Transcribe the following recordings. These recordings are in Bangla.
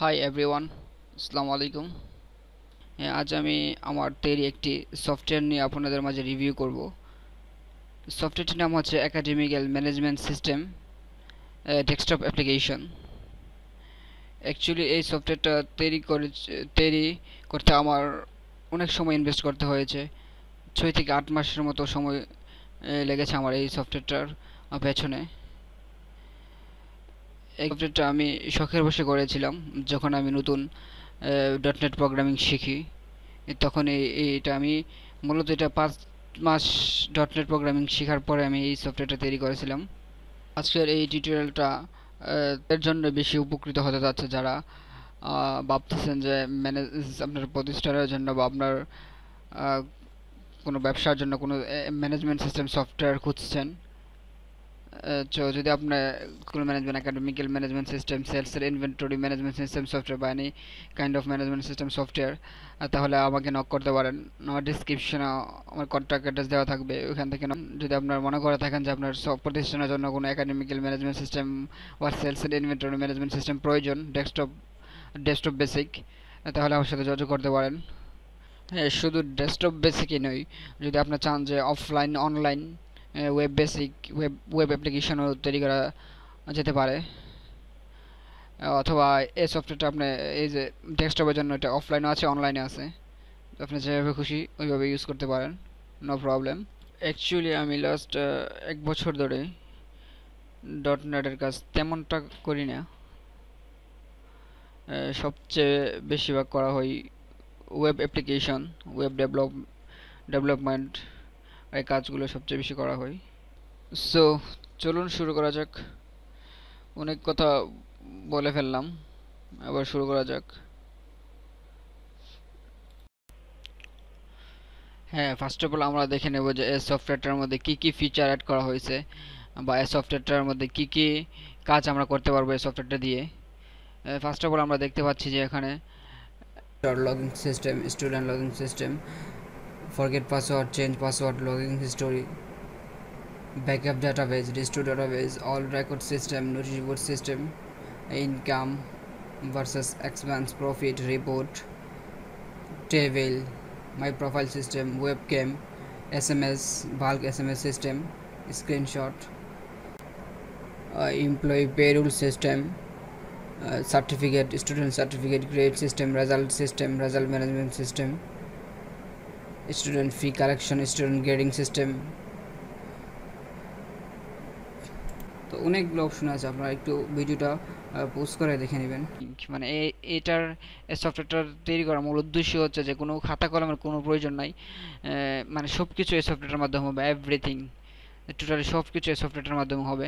হাই এভরিওয়ান আসসালামু আলাইকুম হ্যাঁ আজ আমি আমার তৈরি একটি সফটওয়্যার নিয়ে আপনাদের মাঝে রিভিউ করব সফটওয়্যারটির নাম হচ্ছে academical management system desktop application actually এই সফটওয়্যারটা তৈরি করে তৈরি করতে আমার অনেক সময় ইনভেস্ট করতে হয়েছে ছয় থেকে আট মাসের মতো সময় লেগেছে আমার এই সফটওয়্যারটার পেছনে এই কম্পিউটারটা আমি শখের বসে করেছিলাম যখন আমি নতুন ডট নেট প্রোগ্রামিং শিখি তখন এটা আমি মূলত এটা পাঁচ মাস ডট নেট প্রোগ্রামিং শেখার পরে আমি এই সফটওয়্যারটা তৈরি করেছিলাম আজকের এই টিউটোরিয়ালটা এর জন্য বেশি উপকৃত হতে যাচ্ছে যারা ভাবতেছেন যে ম্যানেজ আপনার প্রতিষ্ঠানের জন্য বা আপনার কোনো ব্যবসার জন্য কোনো ম্যানেজমেন্ট সিস্টেম সফটওয়্যার খুঁজছেন যদি আপনার school management academical management system সেলসের ইনভেন্টরি ম্যানেজমেন্ট সিস্টেম সফটওয়্যার বা any kind of management system software তাহলে আমাকে নক করতে পারেন আমার ডিসক্রিপশনে আমার কন্ট্যাক্ট অ্যাড্রেস দেওয়া থাকবে ওখান থেকে যদি আপনার মনে করে থাকেন যে আপনার সব প্রতিষ্ঠানের জন্য কোনো অ্যাকাডেমিক্যাল ম্যানেজমেন্ট সিস্টেম বা সেলসের ইনভেন্টরি ম্যানেজমেন্ট সিস্টেম প্রয়োজন ডেস্কটপ ডেস্কটপ বেসিক তাহলে আমার সাথে যোগাযোগ করতে পারেন হ্যাঁ শুধু ডেস্কটপ বেসিকই নয় যদি আপনার চান যে offline online web basic web web অ্যাপ্লিকেশনও তৈরি করা যেতে পারে অথবা এই সফটওয়্যারটা আপনি এই যে ডেস্কটপের জন্য এটা অফলাইনও আছে অনলাইনে আছে আপনি যেভাবে খুশি ওইভাবে ইউজ করতে পারেন নো প্রবলেম অ্যাকচুয়ালি আমি লাস্ট এক বছর ধরে ডট নেটের কাজ তেমনটা করি না সবচেয়ে বেশিরভাগ করা হয় web application web develop development এই কাজগুলো সবচেয়ে বেশি করা হয় সো চলুন শুরু করা যাক অনেক কথা বলে ফেললাম আবার শুরু করা যাক হ্যাঁ ফার্স্ট অফ অল আমরা দেখে নেব যে এই সফটওয়্যারটার মধ্যে কি কি ফিচার অ্যাড করা হয়েছে বা এই সফটওয়্যারটার মধ্যে কি কি কাজ আমরা করতে পারবো এই সফটওয়্যারটা দিয়ে ফার্স্ট অফ অল আমরা দেখতে পাচ্ছি যে এখানে logging system student logging system forget password change password logging history backup database restore database all record system notice system income versus expense profit report table my profile system webcam sms bulk sms system screenshot uh, employee payroll system uh, certificate student certificate grade system result system result management system student fee collection student grading system তো অনেকগুলো অপশন আছে আপনারা একটু ভিডিওটা পোস্ট করে দেখে নেবেন মানে এটার সফটওয়্যারটার তৈরি করার মূল উদ্দেশ্য হচ্ছে যে কোনো খাতা কলমের কোনো প্রয়োজন নাই মানে সব কিছু এই সফটওয়্যারের মাধ্যমে হবে এভরিথিং টোটালি সব কিছু এই সফটওয়্যারের মাধ্যমে হবে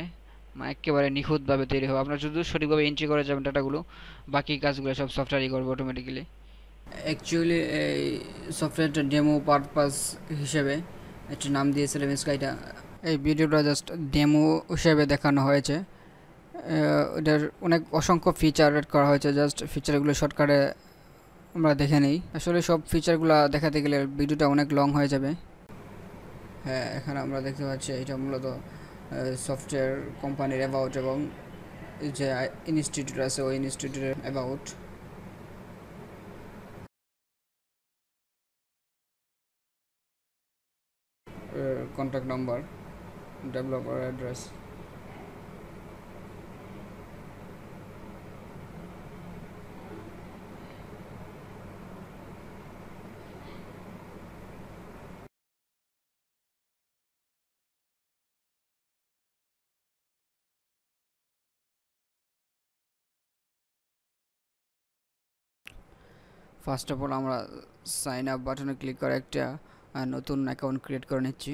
মানে একেবারে নিখুঁতভাবে তৈরি হবে আপনারা শুধু সঠিকভাবে এন্ট্রি করে যাবেন ডাটাগুলো বাকি কাজগুলো সব সফটওয়্যারই করবে অটোমেটিক্যালি অ্যাকচুয়ালি এই সফটওয়্যারটা ডেমো পারপাস হিসেবে একটা নাম দিয়েছিলাম স্কাইটা এই ভিডিওটা জাস্ট ডেমো হিসেবে দেখানো হয়েছে এটার অনেক অসংখ্য ফিচার অ্যাড করা হয়েছে জাস্ট ফিচারগুলো শর্টকাটে আমরা দেখে নিই আসলে সব ফিচারগুলো দেখাতে গেলে ভিডিওটা অনেক লং হয়ে যাবে হ্যাঁ এখানে আমরা দেখতে পাচ্ছি এটা মূলত সফটওয়্যার কোম্পানির অ্যাবাউট এবং যে ইনস্টিটিউট আছে ওই ইনস্টিটিউটের about contact number developer address first of all আমরা সাইন আপ বাটনে ক্লিক করে একটা নতুন অ্যাকাউন্ট ক্রিয়েট করে নিচ্ছি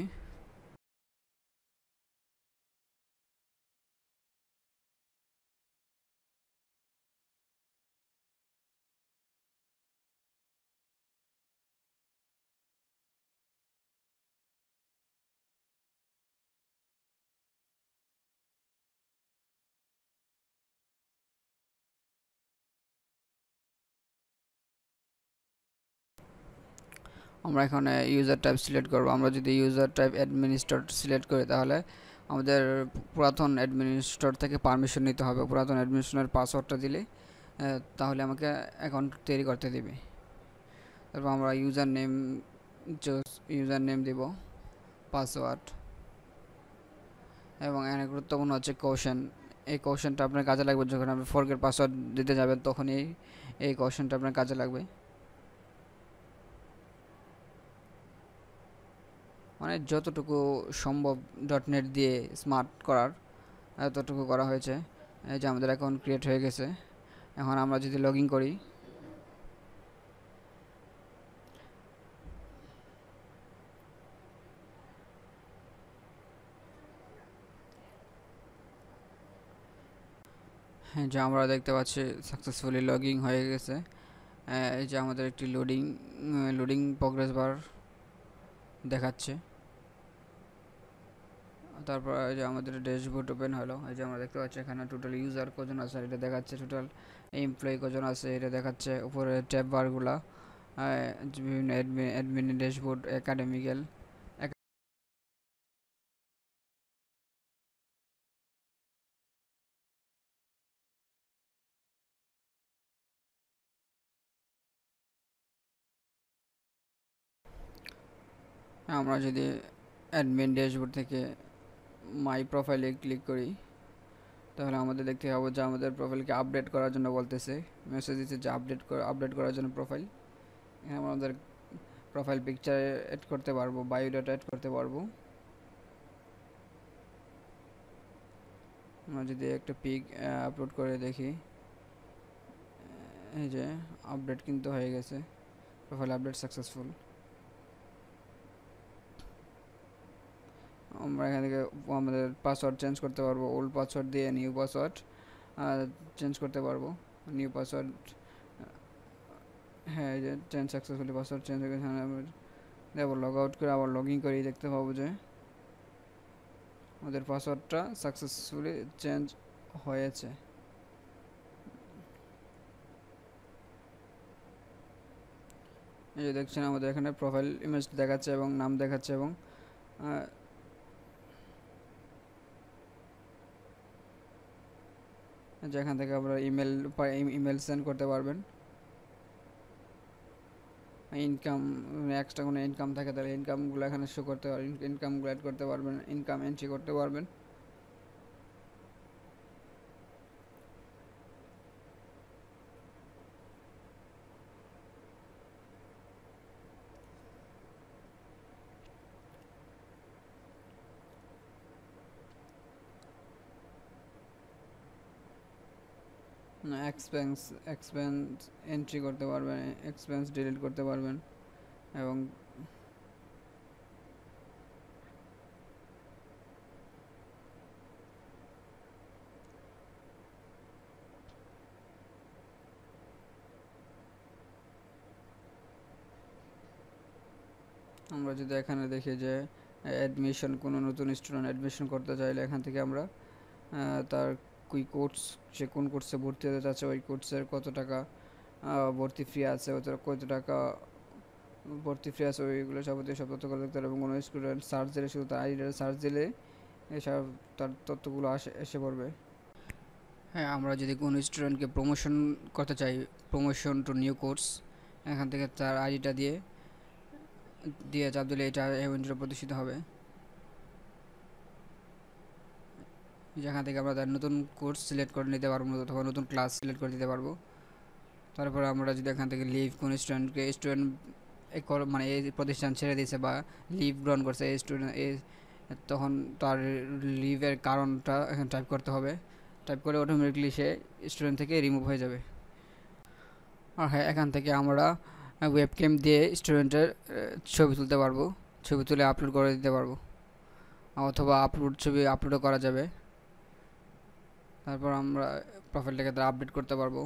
আমরা এখানে ইউজার টাইপ সিলেক্ট করব আমরা যদি ইউজার টাইপ অ্যাডমিনিস্ট্রেটর সিলেক্ট করি তাহলে আমাদের পুরাতন অ্যাডমিনিস্ট্রেটর থেকে পারমিশন নিতে হবে পুরাতন অ্যাডমিনিস্ট্রেশনের পাসওয়ার্ডটা দিলে তাহলে আমাকে অ্যাকাউন্ট তৈরি করতে দিবে তারপর আমরা ইউজার নেম ইউজার নেম দেব পাসওয়ার্ড এবং অনেক গুরুত্বপূর্ণ হচ্ছে কোশন এই কোশনটা আপনার কাজে লাগবে যখন আপনি ফরগেট পাসওয়ার্ড দিতে যাবেন তখনই এই কোশনটা আপনার কাজে লাগবে মানে যতটুকু সম্ভব ডট নেট দিয়ে স্মার্ট করার ততটুকু করা হয়েছে যে আমাদের অ্যাকাউন্ট ক্রিয়েট হয়ে গেছে এখন আমরা যদি লগ করি যে আমরা দেখতে পাচ্ছি সাকসেসফুলি লগিং হয়ে গেছে এই যে আমাদের একটি লোডিং লোডিং প্রোগ্রেস বার দেখাচ্ছে তারপর এই যে আমাদের ড্যাশবোর্ড ওপেন হলো এই যে আমরা দেখতে পাচ্ছি এখানে টোটাল ইউজার কজন আছে এটা দেখাচ্ছে টোটাল এমপ্লয়ি কজন আছে এটা দেখাচ্ছে উপরে ট্যাব বারগুলা বিভিন্ন অ্যাডমিন অ্যাডমিন ড্যাশবোর্ড একাডেমিক্যাল আমরা যদি অ্যাডমিন ড্যাশবোর্ড থেকে মাই প্রোফাইলে ক্লিক করি তাহলে আমাদের দেখতে পাবো যে আমাদের প্রোফাইলকে আপডেট করার জন্য বলতেছে মেসেজ দিচ্ছে যে আপডেট আপডেট করার জন্য প্রোফাইল এখানে আমাদের প্রোফাইল পিকচার অ্যাড করতে পারবো বায়োডাটা অ্যাড করতে পারবো আমরা যদি একটা পিক আপলোড করে দেখি এই যে আপডেট কিন্তু হয়ে গেছে প্রোফাইল আপডেট সাকসেসফুল আমরা এখান থেকে আমাদের পাসওয়ার্ড চেঞ্জ করতে পারবো ওল্ড পাসওয়ার্ড দিয়ে নিউ পাসওয়ার্ড চেঞ্জ করতে পারবো নিউ পাসওয়ার্ড হ্যাঁ যে চেঞ্জ সাকসেসফুলি পাসওয়ার্ড চেঞ্জ হয়ে গেছে আবার লগ আউট করে আবার লগ ইন করেই দেখতে পাবো যে আমাদের পাসওয়ার্ডটা সাকসেসফুলি চেঞ্জ হয়েছে এই যে দেখছেন আমাদের এখানে প্রোফাইল ইমেজ দেখাচ্ছে এবং নাম দেখাচ্ছে এবং যেখান থেকে আপনারা ইমেল ইমেল সেন্ড করতে পারবেন ইনকাম এক্সট্রা কোনো ইনকাম থাকে তাহলে ইনকামগুলো এখানে শো করতে পারবেন ইনকামগুলো অ্যাড করতে পারবেন ইনকাম এন্ট্রি করতে পারবেন এক্সপেন্স এক্সপেন্স এন্ট্রি করতে পারবেন এক্সপেন্স ডিলিট করতে পারবেন এবং আমরা যদি এখানে দেখি যে অ্যাডমিশন কোনো নতুন স্টুডেন্ট অ্যাডমিশন করতে চাইলে এখান থেকে আমরা তার কী কোর্স সে কোন কোর্সে ভর্তি হতে চাচ্ছে ওই কোর্সের কত টাকা ভর্তি ফি আছে ওদের কত টাকা ভর্তি ফি আছে ওইগুলো সব সব তথ্য দেখতে হবে এবং কোনো স্টুডেন্ট সার্চ দিলে শুধু তার আইডিটা সার্চ দিলে এসব তার তথ্যগুলো আসে এসে পড়বে হ্যাঁ আমরা যদি কোনো স্টুডেন্টকে প্রমোশন করতে চাই প্রমোশন টু নিউ কোর্স এখান থেকে তার আইডিটা দিয়ে দিয়ে চাপ দিলে এটা ইভেন্টের প্রদর্শিত হবে যেখান থেকে আমরা নতুন কোর্স সিলেক্ট করে নিতে পারবো অথবা নতুন ক্লাস সিলেক্ট করে দিতে পারবো তারপর আমরা যদি এখান থেকে লিভ কোন স্টুডেন্টকে স্টুডেন্ট মানে এই প্রতিষ্ঠান ছেড়ে দিয়েছে বা লিভ গ্রহণ করছে এই স্টুডেন্ট এ তখন তার লিভের কারণটা এখানে টাইপ করতে হবে টাইপ করে অটোমেটিকলি সে স্টুডেন্ট থেকে রিমুভ হয়ে যাবে আর হ্যাঁ এখান থেকে আমরা ওয়েবক্যাম দিয়ে স্টুডেন্টের ছবি তুলতে পারবো ছবি তুলে আপলোড করে দিতে পারবো অথবা আপলোড ছবি আপলোডও করা যাবে তারপর আমরা প্রোফাইলটাকে তারা আপডেট করতে পারবো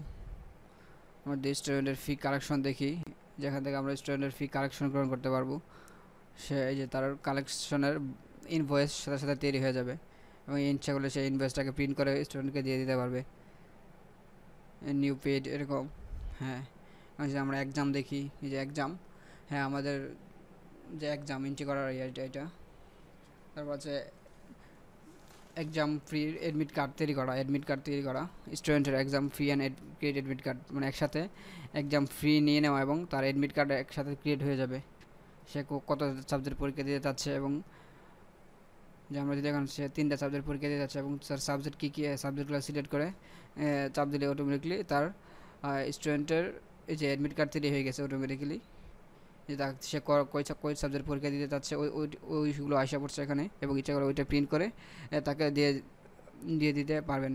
আমাদের স্টুডেন্টের ফি কালেকশন দেখি যেখান থেকে আমরা স্টুডেন্টের ফি কালেকশন গ্রহণ করতে পারবো সে এই যে তার কালেকশনের ইনভয়েস সাথে সাথে তৈরি হয়ে যাবে এবং ইচ্ছা করলে সেই ইনভয়েসটাকে প্রিন্ট করে স্টুডেন্টকে দিয়ে দিতে পারবে নিউ পেড এরকম হ্যাঁ যে আমরা এক্সাম দেখি এই যে এক্সাম হ্যাঁ আমাদের যে এক্সাম এন্ট্রি করার এটা তারপর আছে এক্সাম ফ্রি এডমিট কার্ড তৈরি করা অ্যাডমিট কার্ড তৈরি করা স্টুডেন্টের exam free and create admit card মানে একসাথে এক্সাম ফ্রি নিয়ে নেওয়া এবং তার এডমিট কার্ড একসাথে ক্রিয়েট হয়ে যাবে সে কত সাবজেক্ট পরীক্ষা দিতে চাচ্ছে এবং যে আমরা যদি এখন সে তিনটা সাবজেক্ট পরীক্ষা দিতে চাচ্ছে এবং তার সাবজেক্ট কী কী সাবজেক্টগুলো সিলেক্ট করে চাপ দিলে অটোমেটিকলি তার স্টুডেন্টের এই যে অ্যাডমিট কার্ড তৈরি হয়ে গেছে অটোমেটিক্যালি যে সে কয় কয় সাবজেক্ট পরীক্ষা দিতে চাচ্ছে ওই ওইগুলো আসা পড়ছে এখানে এবং ইচ্ছা করে ওইটা প্রিন্ট করে তাকে দিয়ে দিয়ে দিতে পারবেন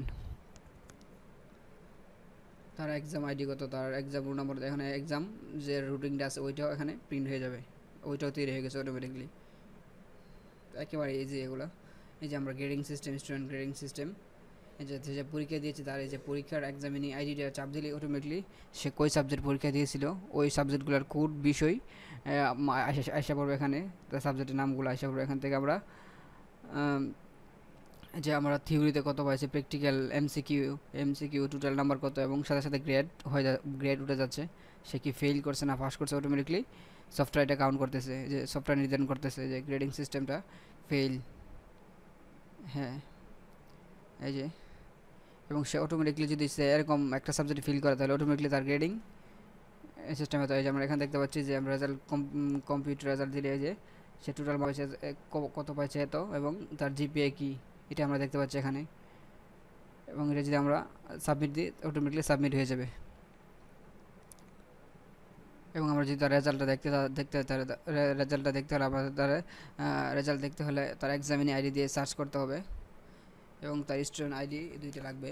তার এক্সাম আইডি কত তার এক্সাম রুল নম্বর এখানে এক্সাম যে রুটিনটা আছে ওইটাও এখানে প্রিন্ট হয়ে যাবে ওইটাও তৈরি হয়ে গেছে অটোমেটিকলি একেবারে ইজি এগুলো এই যে আমরা grading system student grading system যে যে পরীক্ষা দিয়েছে তার এই যে পরীক্ষার এক্সামিনি আইডিটা চাপ দিলে অটোমেটিকলি সে কই সাবজেক্ট পরীক্ষা দিয়েছিল ওই সাবজেক্টগুলোর কোড বিষয় আসা পড়বে এখানে তার সাবজেক্টের নামগুলো আসা পড়বে এখান থেকে আমরা যে আমরা থিওরিতে কত পাইছি practical MCQ MCQ total number কত এবং সাথে সাথে গ্রেড হয়ে যা গ্রেড উঠে যাচ্ছে সে কি ফেল করছে না পাস করছে অটোমেটিকলি সফটওয়্যারটা কাউন্ট করতেছে যে সফটওয়্যার নির্ধারণ করতেছে যে গ্রেডিং সিস্টেমটা ফেল হ্যাঁ এই যে এবং সে অটোমেটিকলি যদি সে এরকম একটা সাবজেক্ট ফিল করে তাহলে অটোমেটিকলি তার গ্রেডিং সিস্টেমে তো এই যে আমরা এখানে দেখতে পাচ্ছি যে আমরা রেজাল্ট কম্পিউটার রেজাল্ট দিলে যে সে টোটাল পাইছে কত পাইছে এত এবং তার জিপিএ কী এটা আমরা দেখতে পাচ্ছি এখানে এবং এটা যদি আমরা সাবমিট দিই অটোমেটিকলি সাবমিট হয়ে যাবে এবং আমরা যদি তার রেজাল্টটা দেখতে দেখতে তার রেজাল্টটা দেখতে হলে আমাদের তার রেজাল্ট দেখতে হলে তার এক্সামিনি আইডি দিয়ে সার্চ করতে হবে এবং তার স্টুডেন্ট আইডি দুইটা লাগবে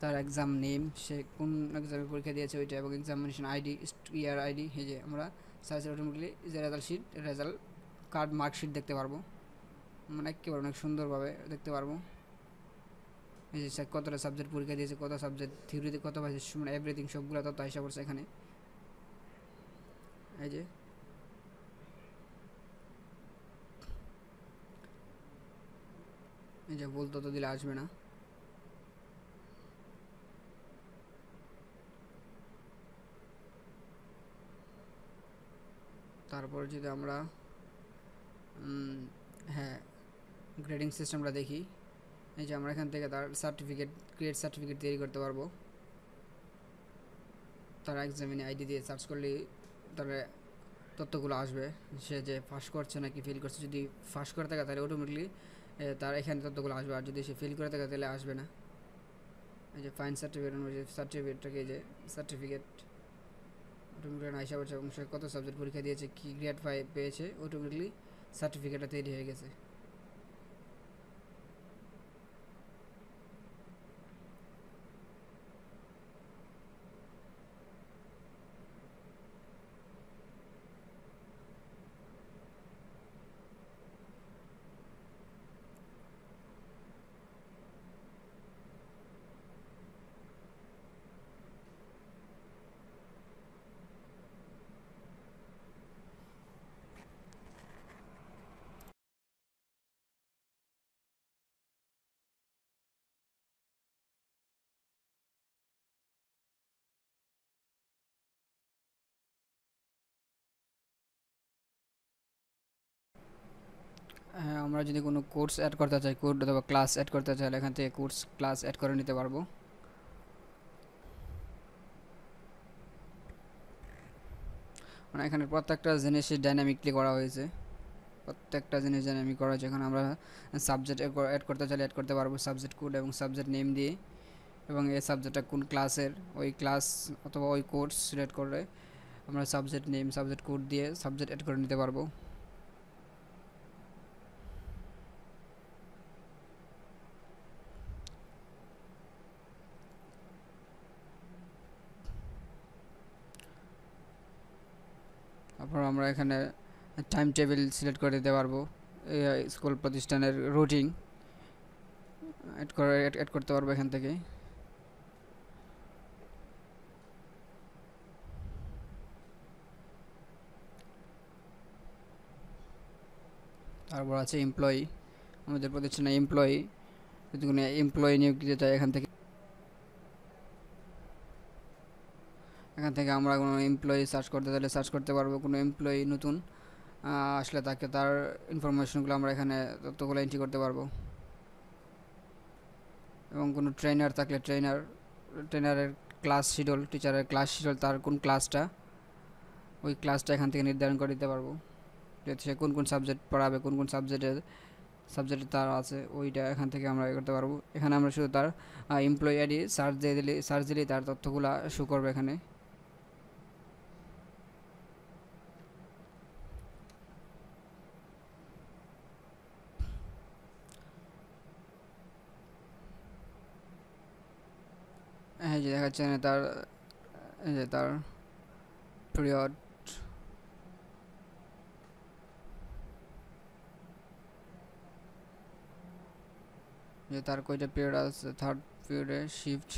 তার এক্সাম নেম সে কোন এক্সামে পরীক্ষা দিয়েছে ওইটা এবং এক্সামিনেশন আইডি ইয়ার আইডি এই যে আমরা সার্চ অটোমেটিকলি যে result sheet result card marksheet দেখতে পারবো মানে একেবারে অনেক সুন্দরভাবে দেখতে পারবো এই যে সে কতটা সাবজেক্ট পরীক্ষা দিয়েছে কত সাবজেক্ট থিওরিতে কত পাইছে মানে এভরিথিং সবগুলো তত হিসাব করছে এখানে এই যে এই যে বলতো তো দিলে আসবে না তারপর যদি আমরা হ্যাঁ গ্রেডিং সিস্টেমটা দেখি এই যে আমরা এখান থেকে তার সার্টিফিকেট ক্রিয়েট সার্টিফিকেট তৈরি করতে পারবো তার এক্সামিনে আইডি দিয়ে সার্চ করলে তার তথ্যগুলো আসবে সে যে ফাঁস করছে নাকি ফেল করছে যদি ফাঁস করে থাকে তাহলে অটোমেটিকলি তার এখানে ততগুলো আসবে আর যদি সে ফিল করে থাকে তাহলে আসবে না এই যে ফাইন সার্টিফিকেট অনুযায়ী সার্টিফিকেটটাকে এই যে সার্টিফিকেট অটোমেটিক আইসা পড়ছে এবং সে কত সাবজেক্ট পরীক্ষা দিয়েছে কী গ্রেড ফাইভ পেয়েছে অটোমেটিকলি সার্টিফিকেটটা তৈরি হয়ে গেছে হ্যাঁ আমরা যদি কোনো কোর্স অ্যাড করতে চাই কোড অথবা ক্লাস অ্যাড করতে চাই এখান থেকে কোর্স ক্লাস অ্যাড করে নিতে পারবো মানে এখানে প্রত্যেকটা জিনিসই ডাইনামিকলি করা হয়েছে প্রত্যেকটা জিনিস ডাইনামিক করা হয়েছে এখানে আমরা সাবজেক্ট অ্যাড করতে চাইলে অ্যাড করতে পারবো সাবজেক্ট কোড এবং সাবজেক্ট নেম দিয়ে এবং এই সাবজেক্টটা কোন ক্লাসের ওই ক্লাস অথবা ওই কোর্স সিলেক্ট করে আমরা সাবজেক্ট নেম সাবজেক্ট কোড দিয়ে সাবজেক্ট অ্যাড করে নিতে পারবো তারপর আমরা এখানে টাইম টেবিল সিলেক্ট করে দিতে পারবো স্কুল প্রতিষ্ঠানের রুটিন অ্যাড করে অ্যাড করতে পারবো এখান থেকে তারপর আছে এমপ্লয়ি আমাদের প্রতিষ্ঠানে এমপ্লয়ি যদি কোনো এমপ্লয়ি নিয়োগ দিতে হয় এখান থেকে এখান থেকে আমরা কোনো এমপ্লয়ি সার্চ করতে চাইলে সার্চ করতে পারবো কোনো এমপ্লয়ি নতুন আসলে তাকে তার ইনফরমেশনগুলো আমরা এখানে তথ্যগুলো এন্ট্রি করতে পারবো এবং কোনো ট্রেনার থাকলে ট্রেনার ট্রেনারের ক্লাস শিডিউল টিচারের ক্লাস শিডিউল তার কোন ক্লাসটা ওই ক্লাসটা এখান থেকে নির্ধারণ করে দিতে পারবো যে সে কোন কোন সাবজেক্ট পড়াবে কোন কোন সাবজেক্টের সাবজেক্টে তার আছে ওইটা এখান থেকে আমরা করতে পারবো এখানে আমরা শুধু তার এমপ্লয়ি আইডি সার্চ দিয়ে দিলে সার্চ দিলেই তার তথ্যগুলো শো করবে এখানে এই যে দেখাচ্ছেন তার এই যে তার পিরিয়ড যে তার কয়টা পিরিয়ড আছে থার্ড পিরিয়ডে শিফট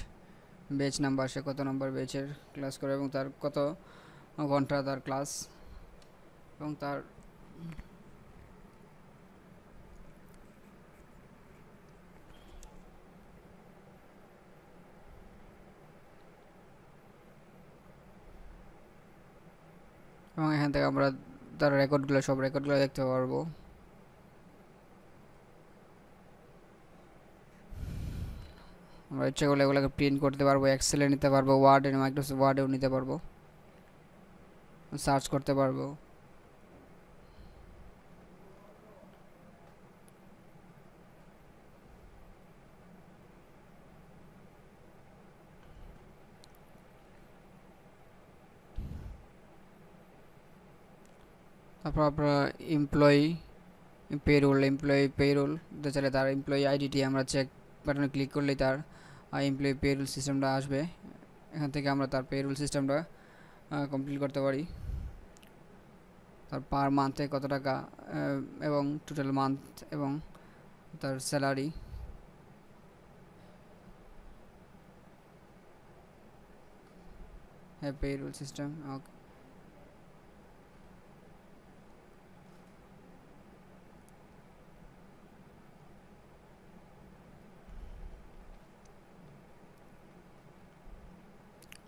বেচ নাম্বার সে কত নাম্বার বেচের ক্লাস করে এবং তার কত ঘন্টা তার ক্লাস এবং তার এখান হ্যাঁ, থেকে আমরা তার রেকর্ডগুলো সব রেকর্ডগুলো দেখতে পারবো আমরা ইচ্ছা করলে এগুলোকে প্রিন্ট করতে পারবো এক্সেলে নিতে পারবো ওয়ার্ডে মাইক্রোসফট ওয়ার্ডেও নিতে পারবো সার্চ করতে পারবো তারপর আপনার এমপ্লয়ি পেরোল এমপ্লয়ি পেরোল তো চাইলে তার এমপ্লয়ি আইডিটি আমরা চেক বাটনে ক্লিক করলেই তার এমপ্লয়ি পেরোল সিস্টেমটা আসবে এখান থেকে আমরা তার পেরোল সিস্টেমটা কমপ্লিট করতে পারি তার পার মান্থে কত টাকা uh, এবং টোটাল মান্থ এবং তার স্যালারি হ্যাঁ পেরোল সিস্টেম ওকে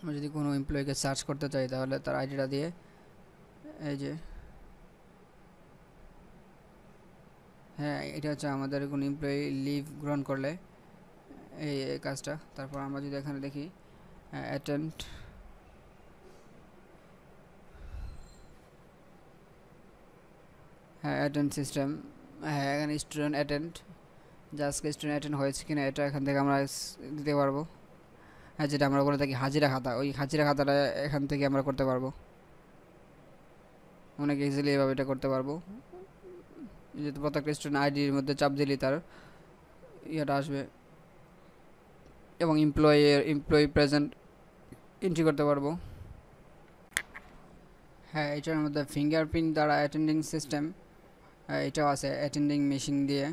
আমরা যদি কোনো এমপ্লয়িকে সার্চ করতে চাই তাহলে তার আইডিটা দিয়ে এই যে হ্যাঁ এটা হচ্ছে আমাদের কোনো এমপ্লয়ি লিভ গ্রহণ করলে এই কাজটা তারপর আমরা যদি এখানে দেখি অ্যাটেন্ড হ্যাঁ অ্যাটেন্ড সিস্টেম হ্যাঁ এখানে স্টুডেন্ট অ্যাটেন্ড যে আজকে স্টুডেন্ট অ্যাটেন্ড হয়েছে কিনা এটা এখান থেকে আমরা দিতে পারবো হ্যাঁ, যেটা আমরা বলে থাকি হাজিরা খাতা ওই হাজিরা খাতাটা এখান থেকে আমরা করতে পারবো অনেক ইজিলি এভাবে এটা করতে পারবো যেহেতু প্রত্যেকটা স্টুডেন্ট আইডির মধ্যে চাপ দিলি তার ইয়েটা আসবে এবং এমপ্লয়ের এমপ্লয়ি প্রেজেন্ট এন্ট্রি করতে পারবো হ্যাঁ এটার মধ্যে ফিঙ্গারপ্রিন্ট দ্বারা অ্যাটেন্ডিং সিস্টেম এটাও আছে অ্যাটেন্ডিং মেশিন দিয়ে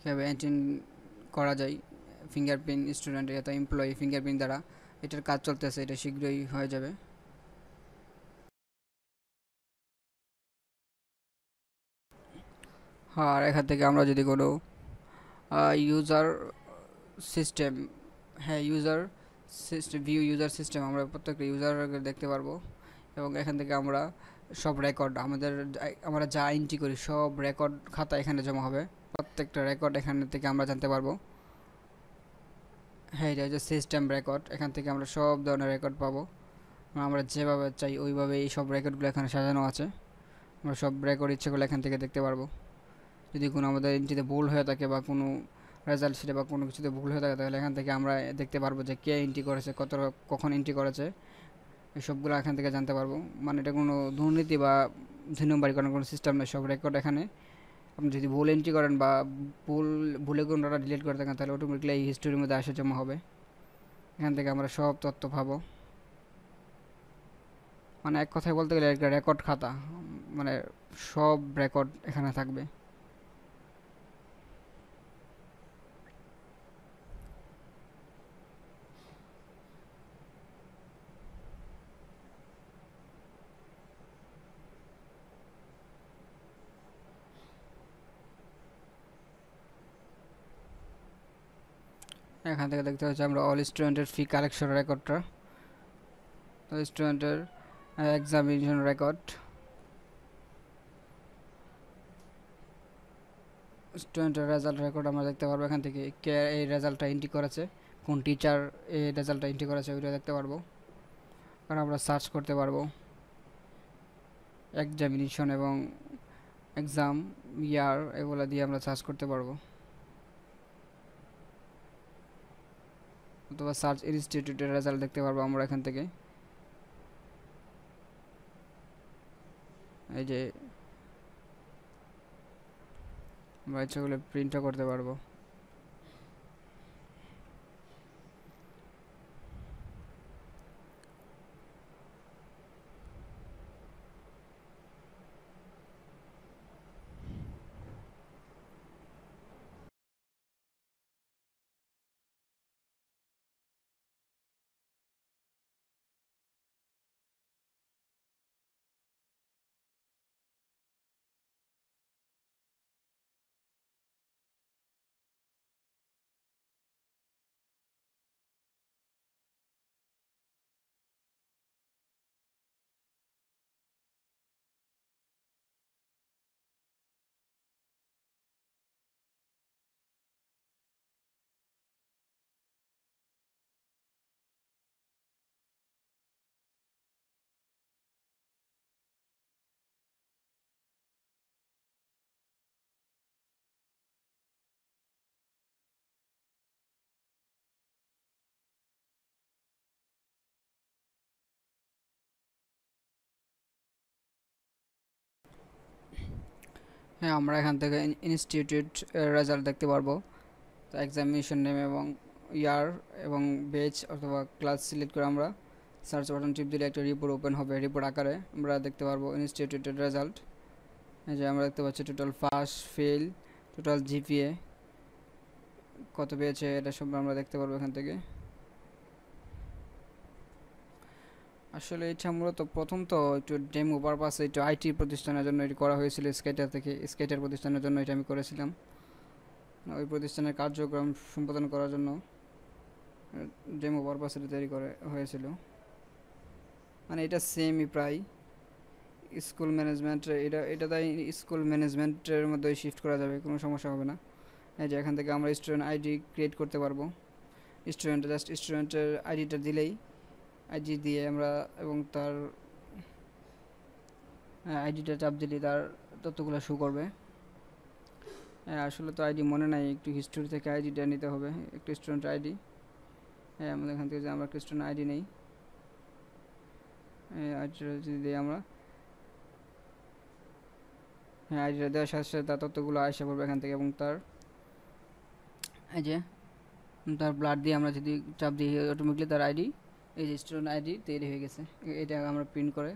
কীভাবে অ্যাটেন্ড করা যায় ফিঙ্গারপ্রিন্ট স্টুডেন্ট এত এমপ্লয়ি ফিঙ্গারপ্রিন্ট দ্বারা এটার কাজ চলতেছে এটা শীঘ্রই হয়ে যাবে আর এখান থেকে আমরা যদি কোনো ইউজার সিস্টেম হ্যাঁ user system view user system আমরা প্রত্যেকটা ইউজার দেখতে পারবো এবং এখান থেকে আমরা সব রেকর্ড আমাদের আমরা যা এন্ট্রি করি সব রেকর্ড খাতা এখানে জমা হবে প্রত্যেকটা রেকর্ড এখান থেকে আমরা জানতে পারবো হ্যাঁ এটা হচ্ছে সিস্টেম রেকর্ড এখান থেকে আমরা সব ধরনের রেকর্ড পাবো মানে আমরা যেভাবে চাই ওইভাবে এই সব রেকর্ডগুলো এখানে সাজানো আছে আমরা সব রেকর্ড ইচ্ছেগুলো এখান থেকে দেখতে পারবো যদি কোনো আমাদের এন্ট্রিতে ভুল হয়ে থাকে বা কোনো রেজাল্ট শিটে বা কোনো কিছুতে ভুল হয়ে থাকে তাহলে এখান থেকে আমরা দেখতে পারবো যে কে এন্ট্রি করেছে কত কখন এন্ট্রি করেছে এসবগুলো এখান থেকে জানতে পারবো মানে এটা কোনো দুর্নীতি বা দুই কোনো কোনো সিস্টেম নেই সব রেকর্ড এখানে আপনি যদি ভুল এন্ট্রি করেন বা ভুল ভুলে কোনো ডাটা ডিলিট করে থাকেন তাহলে অটোমেটিকলি এই হিস্টোরির মধ্যে আসে জমা হবে এখান থেকে আমরা সব তথ্য পাবো মানে এক কথায় বলতে গেলে রেকর্ড খাতা মানে সব রেকর্ড এখানে থাকবে এখান থেকে দেখতে পাচ্ছি আমরা অল স্টুডেন্টের ফি কালেকশন রেকর্ডটা অল স্টুডেন্টের এক্সামিনেশন রেকর্ড স্টুডেন্টের রেজাল্ট রেকর্ড আমরা দেখতে পারবো এখান থেকে কে এই রেজাল্টটা এন্ট্রি করেছে কোন টিচার এই রেজাল্টটা এন্ট্রি করেছে ওইটা দেখতে পারবো কারণ আমরা সার্চ করতে পারবো এক্সামিনেশন এবং এক্সাম ইয়ার এগুলো দিয়ে আমরা সার্চ করতে পারবো অথবা সার্চ ইনস্টিটিউটের রেজাল্ট দেখতে পারবো আমরা এখান থেকে এই যে আমরা ইচ্ছা প্রিন্টও করতে পারবো হ্যাঁ আমরা এখান থেকে ইনস্টিটিউট রেজাল্ট দেখতে পারবো তো এক্সামিনেশন নেম এবং ইয়ার এবং বেচ অথবা ক্লাস সিলেক্ট করে আমরা সার্চ বাটন টিপ দিলে একটা রিপোর্ট ওপেন হবে রিপোর্ট আকারে আমরা দেখতে পারবো ইনস্টিটিউটের রেজাল্ট যে আমরা দেখতে পাচ্ছি total pass fail total GPA কত পেয়েছে এটা সব আমরা দেখতে পারবো এখান থেকে আসলে এটা মূলত প্রথম তো একটু ডেমো পারপাসে একটু আইটি প্রতিষ্ঠানের জন্য এটি করা হয়েছিল স্কেটার থেকে স্কেটার প্রতিষ্ঠানের জন্য এটা আমি করেছিলাম ওই প্রতিষ্ঠানের কার্যক্রম সম্পাদন করার জন্য ডেমো পারপাসে তৈরি করে হয়েছিল মানে এটা সেমই প্রায় স্কুল ম্যানেজমেন্ট এটা এটা তাই স্কুল ম্যানেজমেন্টের মধ্যে শিফট করা যাবে কোনো সমস্যা হবে না এই যে এখান থেকে আমরা স্টুডেন্ট আইডি ক্রিয়েট করতে পারবো স্টুডেন্ট জাস্ট স্টুডেন্টের আইডিটা দিলেই আইডি দিয়ে আমরা এবং তার আইডিটা চাপ দিলে তার তথ্যগুলো শো করবে হ্যাঁ, আসলে তো আইডি মনে নাই একটু হিস্টোরি থেকে আইডিটা নিতে হবে একটু স্টুডেন্ট আইডি হ্যাঁ আমাদের এখান থেকে যে আমরা একটা স্টুডেন্ট আইডি নেই আইডিটা যদি দিই আমরা হ্যাঁ আইডিটা দেওয়ার সাথে সাথে তার তথ্যগুলো আসে পড়বে এখান থেকে এবং তার এই যে তার ব্লাড দিয়ে আমরা যদি চাপ দিই অটোমেটিকলি তার আইডি এই যে স্টুডেন্ট আইডি তৈরি হয়ে গেছে এটা আমরা প্রিন্ট করে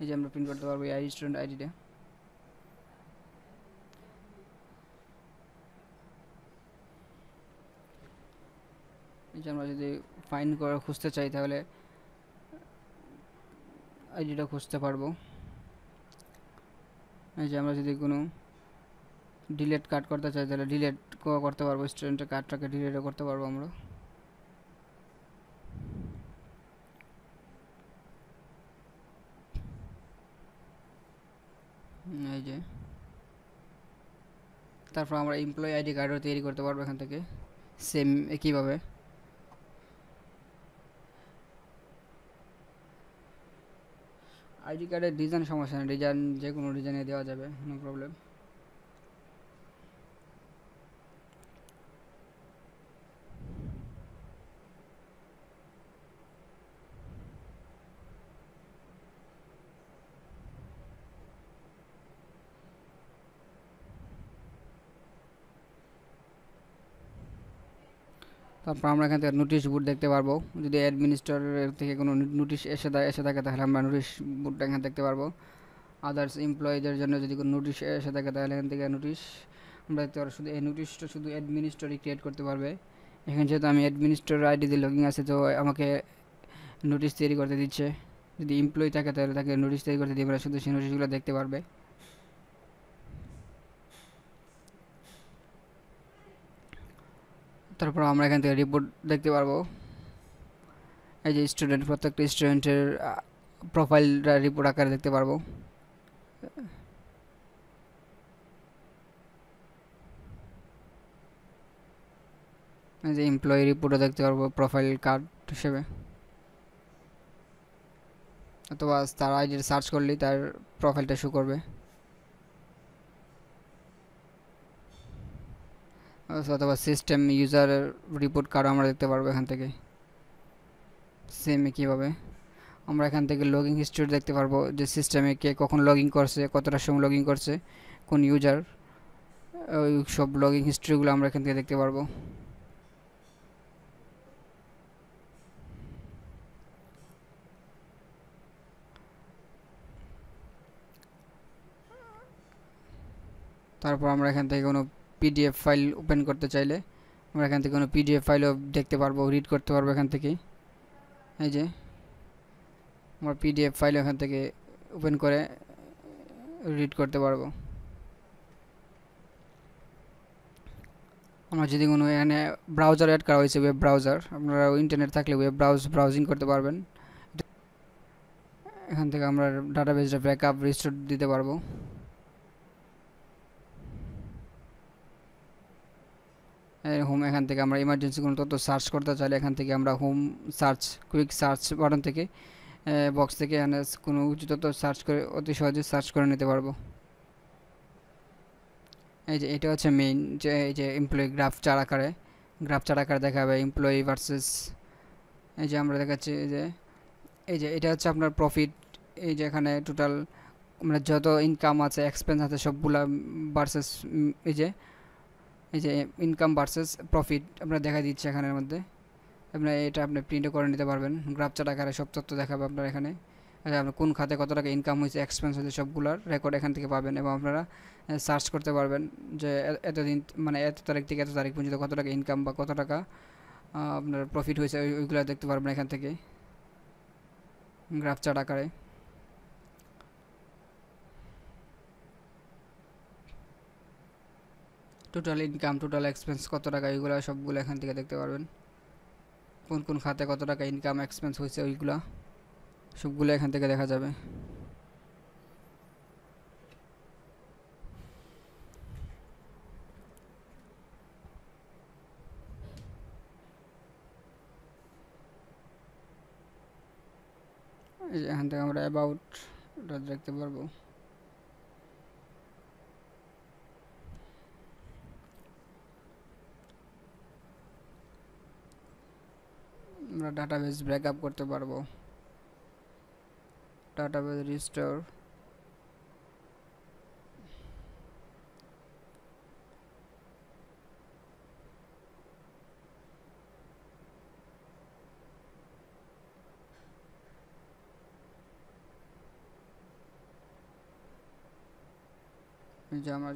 এই যে আমরা প্রিন্ট করতে পারবো এই স্টুডেন্ট আইডিটা এই যে আমরা যদি ফাইন করে খুঁজতে চাই তাহলে আইডিটা খুঁজতে পারবো এই যে আমরা যদি কোনো ডিলেট কাট করতে চাই তাহলে ডিলেট করতে পারবো স্টুডেন্টের কার্ডটাকে ডিলেটও করতে পারবো আমরা এই যে তারপর আমরা এমপ্লয়ি আইডি কার্ডও তৈরি করতে পারবো এখান থেকে সেম একইভাবে আইডি কার্ডের ডিজাইন সমস্যা নেই ডিজাইন যে কোনো ডিজাইনে দেওয়া যাবে নো প্রবলেম তারপর আমরা এখান থেকে নোটিশ বোর্ড দেখতে পারবো যদি অ্যাডমিনিস্ট্রেটর থেকে কোনো নোটিশ এসে এসে থাকে তাহলে আমরা নোটিশ বোর্ডটা এখানে দেখতে পারবো আদার্স এমপ্লয়িদের জন্য যদি কোনো নোটিশ এসে থাকে তাহলে এখান থেকে নোটিশ আমরা দেখতে পারবো শুধু এই নোটিশটা শুধু অ্যাডমিনিস্ট্রেটরই ক্রিয়েট করতে পারবে এখানে যেহেতু আমি অ্যাডমিনিস্ট্রেটর আইডি দিয়ে লগিং আছে তো আমাকে নোটিশ তৈরি করতে দিচ্ছে যদি এমপ্লয়ি থাকে তাহলে তাকে নোটিশ তৈরি করতে দিবে শুধু সেই নোটিশগুলো দেখতে পারবে তারপর আমরা এখান থেকে রিপোর্ট দেখতে পারবো এই যে স্টুডেন্ট প্রত্যেকটা স্টুডেন্টের প্রোফাইলটা রিপোর্ট আকারে দেখতে পারবো এই যে এমপ্লয়ি রিপোর্টও দেখতে পারবো প্রোফাইল কার্ড হিসেবে অথবা তার আইডি সার্চ করলেই তার প্রোফাইলটা শু করবে অথবা সিস্টেম ইউজার রিপোর্ট কার্ড আমরা দেখতে পারবো এখান থেকে সেমে কীভাবে আমরা এখান থেকে লগিং হিস্ট্রি দেখতে পারবো যে সিস্টেমে কে কখন লগিং করছে কতটা সময় ইন করছে কোন ইউজার ওই সব লগিং হিস্ট্রিগুলো আমরা এখান থেকে দেখতে পারবো তারপর আমরা এখান থেকে কোনো পিডিএফ ফাইল ওপেন করতে চাইলে আমরা এখান থেকে কোনো পিডিএফ ফাইলও দেখতে পারবো রিড করতে পারবো এখান থেকে এই যে আমরা পিডিএফ ফাইল এখান থেকে ওপেন করে রিড করতে পারবো আমরা যদি কোনো এখানে ব্রাউজার অ্যাড করা হয়েছে ওয়েব ব্রাউজার আপনারা ইন্টারনেট থাকলে ওয়েব ব্রাউজ ব্রাউজিং করতে পারবেন এখান থেকে আমরা ডাটাবেসটা আপ রিস্টোর দিতে পারবো হোম এখান থেকে আমরা ইমার্জেন্সি কোনো তথ্য সার্চ করতে চাইলে এখান থেকে আমরা home search quick search button থেকে বক্স থেকে কোনো উচিত তথ্য সার্চ করে অতি সহজে সার্চ করে নিতে পারবো এই যে এটা হচ্ছে মেইন যে এই যে এমপ্লয়ি গ্রাফ চার আকারে গ্রাফ চার আকারে দেখা হবে এমপ্লয়ি ভার্সেস এই যে আমরা দেখাচ্ছি এই যে এই যে এটা হচ্ছে আপনার প্রফিট এই যে এখানে টোটাল মানে যত ইনকাম আছে এক্সপেন্স আছে সবগুলা ভার্সেস এই যে এই যে ইনকাম ভার্সেস প্রফিট আপনার দেখা দিচ্ছে এখানের মধ্যে আপনার এটা আপনি প্রিন্টও করে নিতে পারবেন গ্রাফচার আকারে সব তথ্য দেখাবে আপনার এখানে আচ্ছা, আপনার কোন খাতে কত টাকা ইনকাম হয়েছে এক্সপেন্স হয়েছে সবগুলোর রেকর্ড এখান থেকে পাবেন এবং আপনারা সার্চ করতে পারবেন যে এতদিন মানে এত তারিখ থেকে এত তারিখ পর্যন্ত কত টাকা ইনকাম বা কত টাকা আপনার প্রফিট হয়েছে ওইগুলো দেখতে পারবেন এখান থেকে গ্রাফচার আকারে টোটাল ইনকাম টোটাল এক্সপেন্স কত টাকা এগুলো সবগুলো এখান থেকে দেখতে পারবেন কোন কোন খাতে কত টাকা ইনকাম এক্সপেন্স হয়েছে ওইগুলো সবগুলো এখান থেকে দেখা যাবে এখান থেকে আমরা অ্যাবাউট দেখতে পারবো আমরা ডাটাবেস ব্যাকআপ করতে পারবো ডাটাবেস রিস্টোর যে আমরা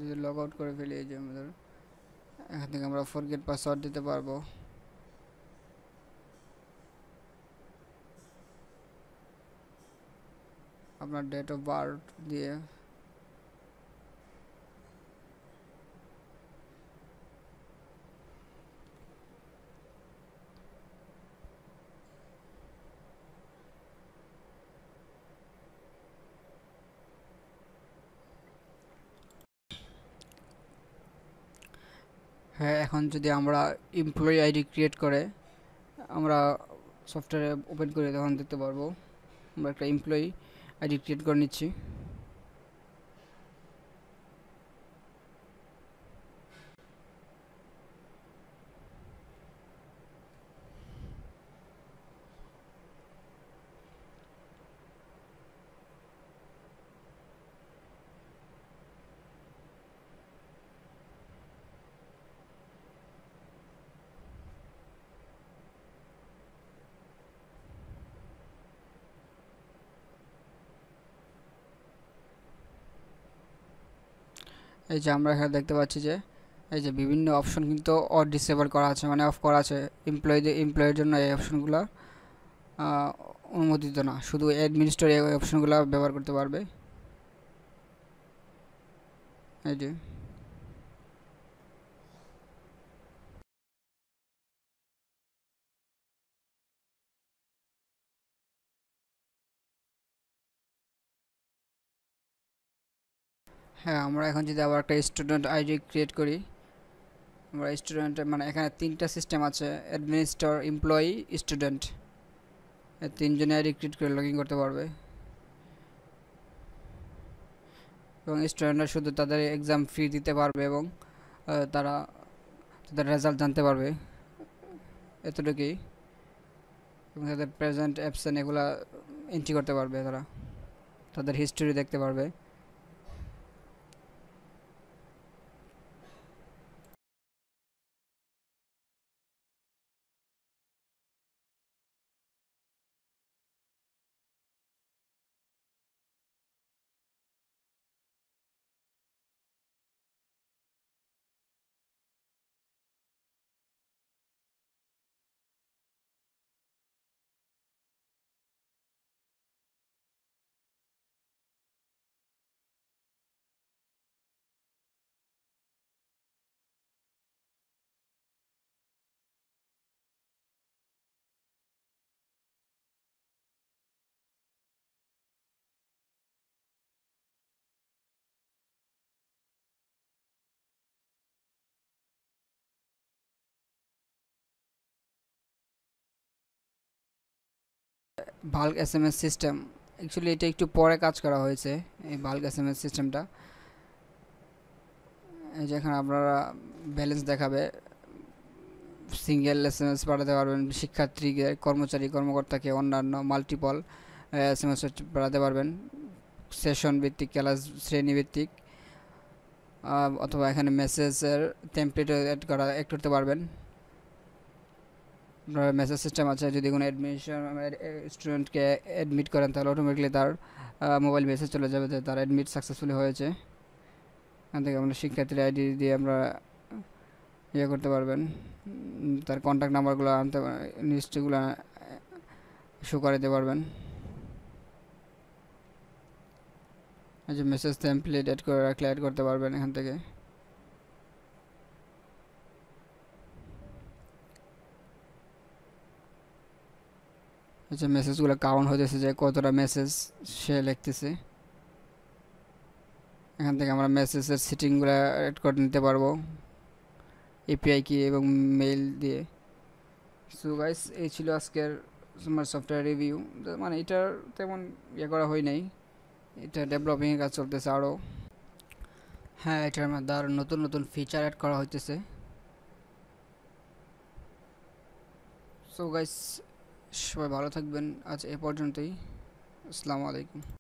যদি লগ আউট করে ফেলি এই যে আমাদের এখান থেকে আমরা ফোর গেট পাসওয়ার্ড দিতে পারবো আপনার ডেট অফ বার্থ দিয়ে হ্যাঁ এখন যদি আমরা এমপ্লয়ি আইডি ক্রিয়েট করে আমরা সফটওয়্যারে ওপেন করে তখন দেখতে পারবো আমরা একটা এমপ্লয়ি আইডি ক্রিয়েট করে নিচ্ছি এই যে আমরা এখানে দেখতে পাচ্ছি যে এই যে বিভিন্ন অপশন কিন্তু অফ ডিসেবল করা আছে মানে অফ করা আছে এমপ্লয়ীদের এমপ্লয়ের জন্য এই অপশনগুলো অনুমোদিত না শুধু অ্যাডমিনিস্ট্রেটর এই অপশনগুলো ব্যবহার করতে পারবে এই যে হ্যাঁ আমরা এখন যদি আবার একটা স্টুডেন্ট আইডি ক্রিয়েট করি আমরা স্টুডেন্টের মানে এখানে তিনটা সিস্টেম আছে অ্যাডমিনিস্ট্রার এমপ্লয়ি স্টুডেন্ট তিনজনে আইডি ক্রিয়েট করে লগ ইন করতে পারবে এবং স্টুডেন্টরা শুধু তাদের এক্সাম ফি দিতে পারবে এবং তারা তাদের রেজাল্ট জানতে পারবে এতটুকুই এবং তাদের প্রেজেন্ট অ্যাবসেন্ট এগুলা এন্ট্রি করতে পারবে তারা তাদের হিস্টোরি দেখতে পারবে ভাল্ক S M S system actually এটা একটু পরে কাজ করা হয়েছে এই ভাল্ক এস এম এস সিস্টেমটা এই যেখানে আপনারা ব্যালেন্স দেখাবে সিঙ্গেল এস এম এস পাঠাতে পারবেন শিক্ষার্থীকে কর্মচারী কর্মকর্তাকে অন্যান্য মাল্টিপল এস এম এস পাঠাতে পারবেন সেশন ভিত্তিক ক্লাস শ্রেণীভিত্তিক অথবা এখানে মেসেজের টেম্পলেট অ্যাড করা অ্যাড করতে পারবেন মেসেজ সিস্টেম আছে যদি কোনো অ্যাডমিশন স্টুডেন্টকে অ্যাডমিট করেন তাহলে অটোমেটিকলি তার মোবাইল মেসেজ চলে যাবে যে তার অ্যাডমিট সাকসেসফুলি হয়েছে এখান থেকে আমরা শিক্ষার্থীর আইডি দিয়ে আমরা ইয়ে করতে পারবেন তার কন্ট্যাক্ট নাম্বারগুলো আনতে লিস্টগুলো শো দিতে পারবেন এই যে মেসেজ টেমপ্লেট অ্যাড করে রাখলে অ্যাড করতে পারবেন এখান থেকে যে মেসেজগুলো কাউন্ট হতেছে যে কতটা মেসেজ সে লিখতেছে এখান থেকে আমরা মেসেজের সিটিংগুলো অ্যাড করে নিতে পারবো এপিআই কি এবং মেইল দিয়ে সো গাইস এই ছিল আজকের আমার সফটওয়্যার রিভিউ মানে এটার তেমন ইয়ে করা হয় নাই এটা ডেভেলপিংয়ের কাজ চলতেছে আরও হ্যাঁ এটার মধ্যে আরও নতুন নতুন ফিচার অ্যাড করা হইতেছে সো গাইস সবাই ভালো থাকবেন আজ এ পর্যন্তই আসসালামু আলাইকুম